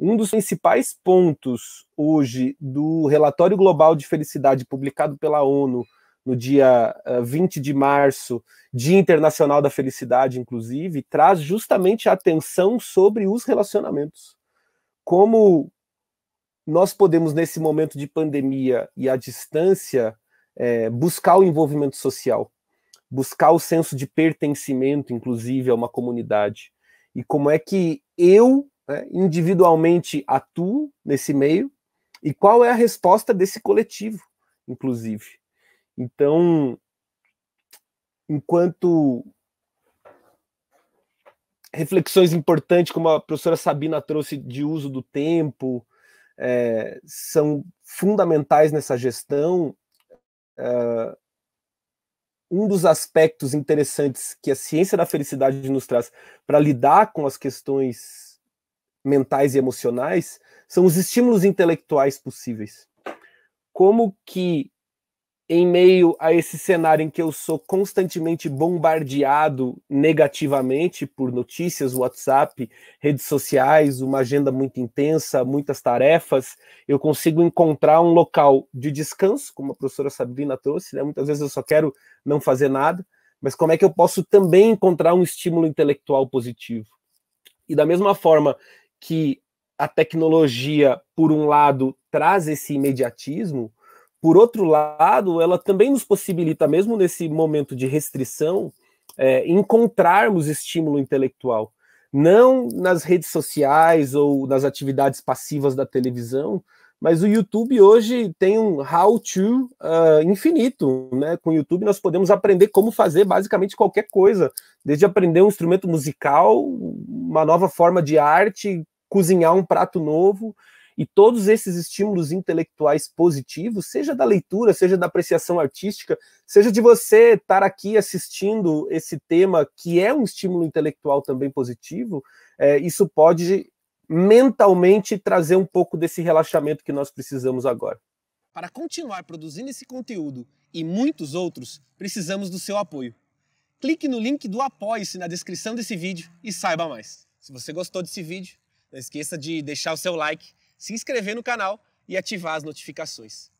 Um dos principais pontos hoje do relatório global de felicidade publicado pela ONU no dia 20 eh, de março, Dia Internacional da Felicidade, inclusive, traz justamente a atenção sobre os relacionamentos. Como nós podemos, nesse momento de pandemia e à distância, é, buscar o envolvimento social, buscar o senso de pertencimento, inclusive, a uma comunidade. E como é que eu né, individualmente atuo nesse meio e qual é a resposta desse coletivo, inclusive. Então, enquanto reflexões importantes, como a professora Sabina trouxe, de uso do tempo, é, são fundamentais nessa gestão. É, um dos aspectos interessantes que a ciência da felicidade nos traz para lidar com as questões mentais e emocionais são os estímulos intelectuais possíveis. Como que, em meio a esse cenário em que eu sou constantemente bombardeado negativamente por notícias, WhatsApp, redes sociais, uma agenda muito intensa, muitas tarefas, eu consigo encontrar um local de descanso, como a professora Sabrina trouxe, né? muitas vezes eu só quero não fazer nada, mas como é que eu posso também encontrar um estímulo intelectual positivo? E da mesma forma que a tecnologia, por um lado, traz esse imediatismo, por outro lado, ela também nos possibilita, mesmo nesse momento de restrição, é, encontrarmos estímulo intelectual. Não nas redes sociais ou nas atividades passivas da televisão, mas o YouTube hoje tem um how-to uh, ah, infinito, né? Com o YouTube nós podemos aprender como fazer basicamente qualquer coisa, desde aprender um instrumento musical, uma nova forma de arte, cozinhar um prato novo, e todos esses estímulos intelectuais positivos, seja da leitura, seja da apreciação artística, seja de você estar aqui assistindo esse tema que é um estímulo intelectual também positivo, é, isso pode mentalmente trazer um pouco desse relaxamento que nós precisamos agora. Para continuar produzindo esse conteúdo e muitos outros, precisamos do seu apoio. Clique no link do Apoie-se na descrição desse vídeo e saiba mais. Se você gostou desse vídeo, não esqueça de deixar o seu like, se inscrever no canal e ativar as notificações.